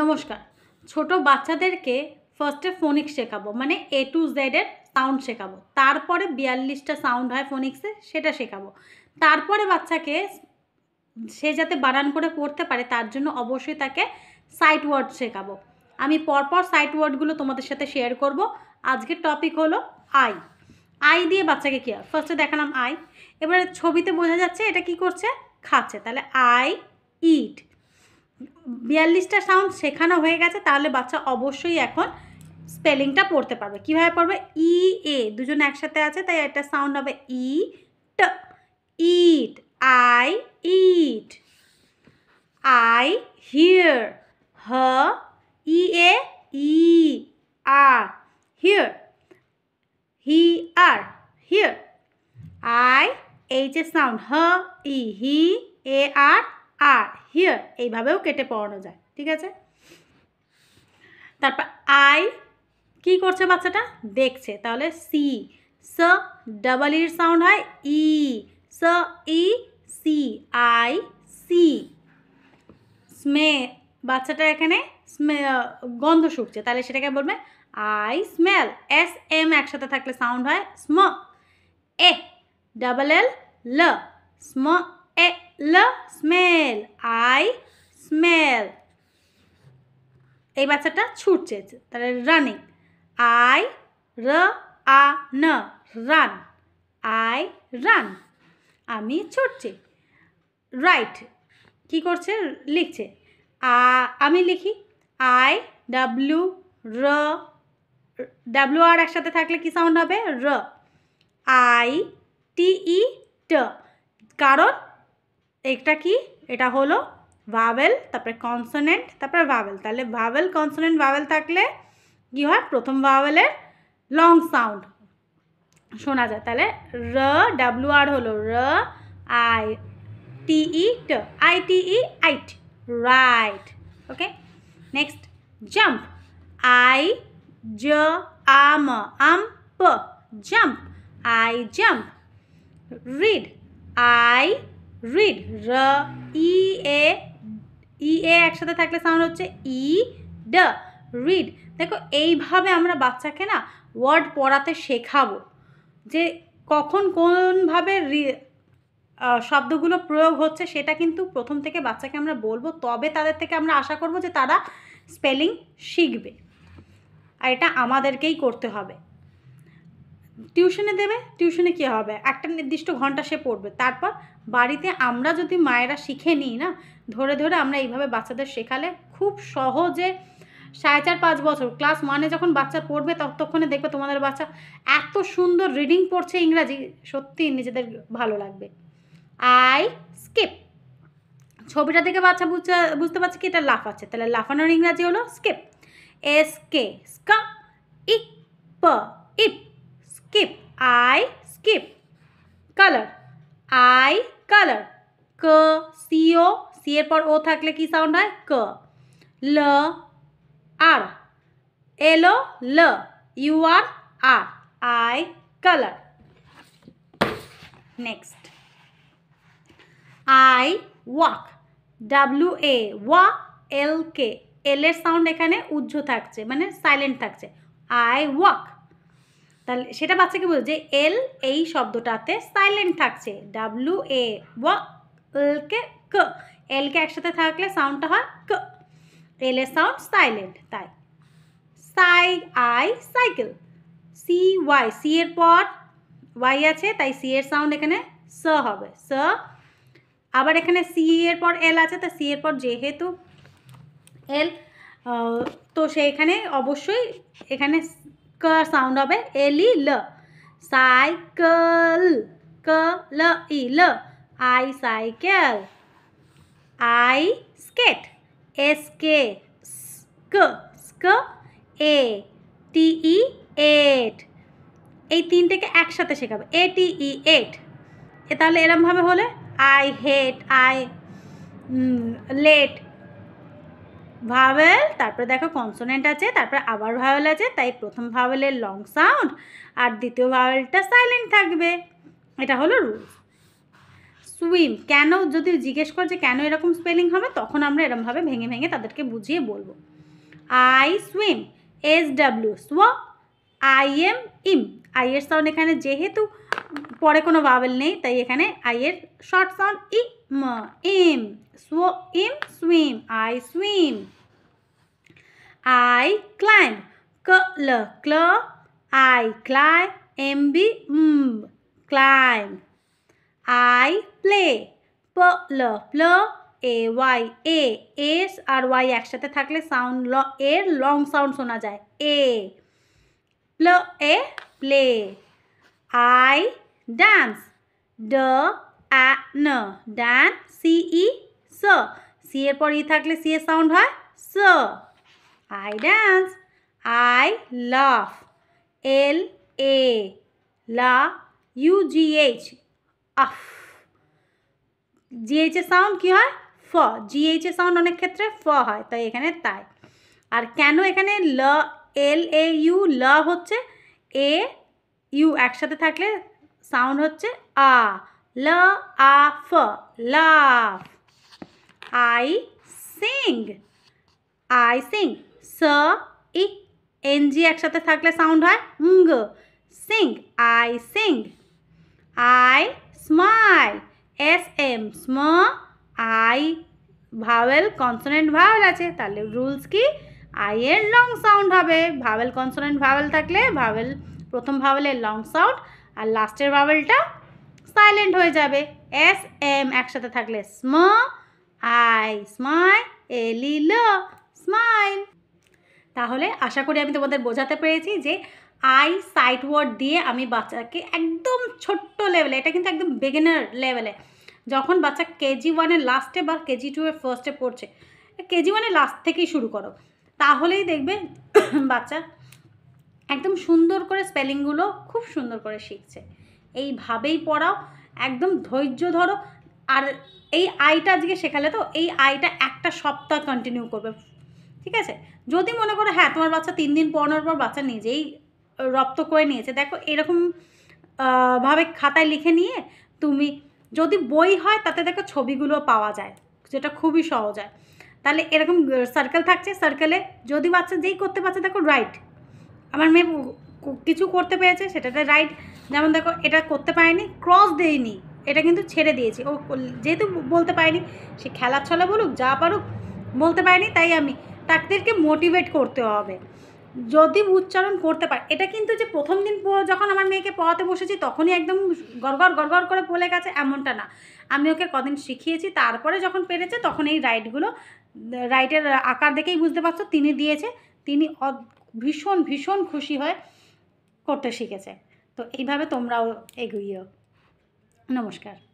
নমস্কার ছোট বাচ্চাদেরকে ফার্স্টে ফোনিক্স শেখাবো মানে এ টু জেডের সাউন্ড শেখাবো তারপরে বিয়াল্লিশটা সাউন্ড হয় ফোনিক্সে সেটা শেখাবো তারপরে বাচ্চাকে সে যাতে বানান করে পড়তে পারে তার জন্য অবশ্যই তাকে সাইট ওয়ার্ড শেখাবো আমি পরপর সাইট ওয়ার্ডগুলো তোমাদের সাথে শেয়ার করব আজকের টপিক হলো আই আই দিয়ে বাচ্চাকে কী ফার্স্টে দেখালাম আই এবারে ছবিতে বোঝা যাচ্ছে এটা কি করছে খাচ্ছে তাহলে আই ইট বিয়াল্লিশটা সাউন্ড শেখানো হয়ে গেছে তাহলে বাচ্চা অবশ্যই এখন স্পেলিংটা পড়তে পারবে কীভাবে পড়বে ই এ দুজন একসাথে আছে তাই একটা সাউন্ড হবে eat eat I eat I hear হ E A E R hear হি R hear I H A sound হ E he A R R here এইভাবেও কেটে পড়ানো যায় ঠিক আছে তারপর আই কি করছে বাচ্চাটা দেখছে তাহলে সি স ডাবল ইর সাউন্ড হয় ই e, স ই সি আই সি স্মে বাচ্চাটা এখানে স্মে গন্ধ শুকছে তাহলে সেটাকে বলবে আই স্মেল এস এম একসাথে থাকলে সাউন্ড হয় স্ম এ ডাবল এল ল স্ম এ ল স্মেল আই স্মেল এই বাচ্চাটা ছুটছে তাহলে রানিং আই র আ ন রান আই রান আমি ছুটছি রাইট কি করছে লিখছে আ আমি লিখি আই ডাব্লিউ র ডাব্লিউ আর একসাথে থাকলে কি সাউন্ড হবে র আই টি ই ট কারণ এটা কি এটা হলো ভাবেল তারপরে কনসোনেন্ট তারপরে ভাবেল তাহলে ভাবেল কনসোনেন্ট ভাবেল থাকলে কী হয় প্রথম ভাবেলের লং সাউন্ড শোনা যায় তাহলে র ডাব্লু আর হলো র আই টিই ট আই টিই আইট write okay next jump I জ আম আম প jump I jump read I read র ই এ ই এ একসাথে থাকলে সাউন্ড হচ্ছে ই ড রিড দেখো এইভাবে আমরা বাচ্চাকে না ওয়ার্ড পড়াতে শেখাবো যে কখন কোনভাবে শব্দগুলো প্রয়োগ হচ্ছে সেটা কিন্তু প্রথম থেকে বাচ্চাকে আমরা বলবো তবে তাদের থেকে আমরা আশা করব যে তারা স্পেলিং শিখবে আর এটা আমাদেরকেই করতে হবে টিউশনে দেবে টিউশনে কী হবে একটা নির্দিষ্ট ঘন্টা সে পড়বে তারপর বাড়িতে আমরা যদি মায়েরা শিখে নিই না ধরে ধরে আমরা এইভাবে বাচ্চাদের শেখালে খুব সহজে সাড়ে চার পাঁচ বছর ক্লাস ওয়ানে যখন বাচ্চা পড়বে ততক্ষণে দেখবে তোমাদের বাচ্চা এত সুন্দর রিডিং পড়ছে ইংরাজি সত্যি নিজেদের ভালো লাগবে আই স্কিপ ছবিটা দেখে বাচ্চা বুঝতে বুঝতে পারছে কি এটা লাফাচ্ছে তাহলে লাফানোর ইংরাজি হলো স্কিপ এস কে স্কা ইপ ইপ skip i skip color i color k co C এর পর ও থাকলে কি সাউন্ড হয় ক ল আর এল ও ল U R R I color next i walk w a ওয়া এল কে এল এর সাউন্ড এখানে উজ্জ থাকছে মানে সাইলেন্ট থাকছে আই ওয়াক তাহলে সেটা বাচ্চাকে বলছে যে এল এই শব্দটাতে সাইলেন্ট থাকছে ডাব্লু এ ওয়াকে ক এলকে একসাথে থাকলে সাউন্ডটা হয় ক এল এ সাউন্ড সাইলেন্ট তাই সাই I cycle C Y C এর পর ওয়াই আছে তাই সি এর সাউন্ড এখানে স হবে স আবার এখানে সি এর পর এল আছে তা সি এর পর যেহেতু এল তো সেখানে অবশ্যই এখানে ক সাউন্ড হবে এলি ল সাইকল ক ল ই ল I cycle I skate S K স্ক স্ক এ টি ই এট এই তিনটেকে একসাথে শেখাবে এ টি ই এট এ তাহলে এরমভাবে হলে I hate I late vowel তারপরে দেখো কনসোনেন্ট আছে তারপরে আবার ভাওয়েল আছে তাই প্রথম ভাওয়েলের লং সাউন্ড আর দ্বিতীয় ভাওয়েলটা সাইলেন্ট থাকবে এটা হলো রুল সুইম কেন যদি জিজ্ঞেস কর যে কেন এরকম স্পেলিং হবে তখন আমরা এরমভাবে ভেঙে ভেঙে তাদেরকে বুঝিয়ে বলবো I swim S W so I M ইম আইয়ের সাউন্ড এখানে যেহেতু পরে কোনো ভাওয়েল নেই তাই এখানে আই এর শর্ট সাউন্ড ই ম M so M swim I swim I climb ক ল ক্ল আই ক্লাই এম বি উম ক্লাইম আই প্লে প ল প্ল A Y A S R Y একসাথে থাকলে সাউন্ড ল এর লং সাউন্ড শোনা যায় এ প্ল এ প্লে আই ডান্স ড ন ডান সি ই স সি এর পর ই থাকলে সি এর সাউন্ড হয় স আই ড্যান্স আই লাফ এল এ লা ইউ জি এইচ আফ জিএইচের সাউন্ড কী হয় ফ এর সাউন্ড অনেক ক্ষেত্রে ফ হয় তাই এখানে তাই আর কেন এখানে ল এল এ ইউ ল হচ্ছে এ ইউ একসাথে থাকলে সাউন্ড হচ্ছে আ ল আ ফ লাফ আই সিং আই সিং স ই এন জি একসাথে থাকলে সাউন্ড হয় উঙ্গ sing I sing I smile S M স্ম আই ভাওয়েল কনসোনেন্ট ভাওয়েল আছে তাহলে রুলস কি এর লং সাউন্ড হবে ভাওয়েল কনসোনেন্ট ভাওয়েল থাকলে ভাওয়েল প্রথম ভাওয়েলের লং সাউন্ড আর লাস্টের ভাওয়েলটা সাইলেন্ট হয়ে যাবে এস এম একসাথে থাকলে স্ম আই স্মাই এলি ল স্মাইল তাহলে আশা করি আমি তোমাদের বোঝাতে পেরেছি যে আই সাইট ওয়ার্ড দিয়ে আমি বাচ্চাকে একদম ছোট্ট লেভেলে এটা কিন্তু একদম বেগেনার লেভেলে যখন বাচ্চা কেজি ওয়ানের লাস্টে বা কেজি টু এর ফার্স্টে পড়ছে কেজি ওয়ানের লাস্ট থেকেই শুরু করো তাহলেই দেখবে বাচ্চা একদম সুন্দর করে স্পেলিংগুলো খুব সুন্দর করে শিখছে এইভাবেই পড়াও একদম ধৈর্য ধরো আর এই আইটা আজকে শেখালে তো এই আইটা একটা সপ্তাহ কন্টিনিউ করবে ঠিক আছে যদি মনে করো হ্যাঁ তোমার বাচ্চা তিন দিন পড়ানোর পর বাচ্চা নিজেই রপ্ত করে নিয়েছে দেখো এরকম ভাবে খাতায় লিখে নিয়ে তুমি যদি বই হয় তাতে দেখো ছবিগুলো পাওয়া যায় যেটা খুবই সহজ হয় তাহলে এরকম সার্কেল থাকছে সার্কেলে যদি বাচ্চা যেই করতে পারছে দেখো রাইট আমার মেয়ে কিছু করতে পেরেছে সেটাতে রাইট যেমন দেখো এটা করতে পারিনি ক্রস দেয়নি এটা কিন্তু ছেড়ে দিয়েছি ও যেহেতু বলতে পারিনি সে খেলার ছলে বলুক যা পারুক বলতে পারিনি তাই আমি তাদেরকে মোটিভেট করতে হবে যদি উচ্চারণ করতে পারে এটা কিন্তু যে প্রথম দিন যখন আমার মেয়েকে পড়াতে বসেছি তখনই একদম গড়গড় গড়গড় করে বলে গেছে এমনটা না আমি ওকে কদিন শিখিয়েছি তারপরে যখন পেরেছে তখন এই রাইটগুলো রাইটের আকার দেখেই বুঝতে পারছো তিনি দিয়েছে তিনি ভীষণ ভীষণ খুশি হয়ে করতে শিখেছে তো এইভাবে তোমরাও এগিয়েও নমস্কার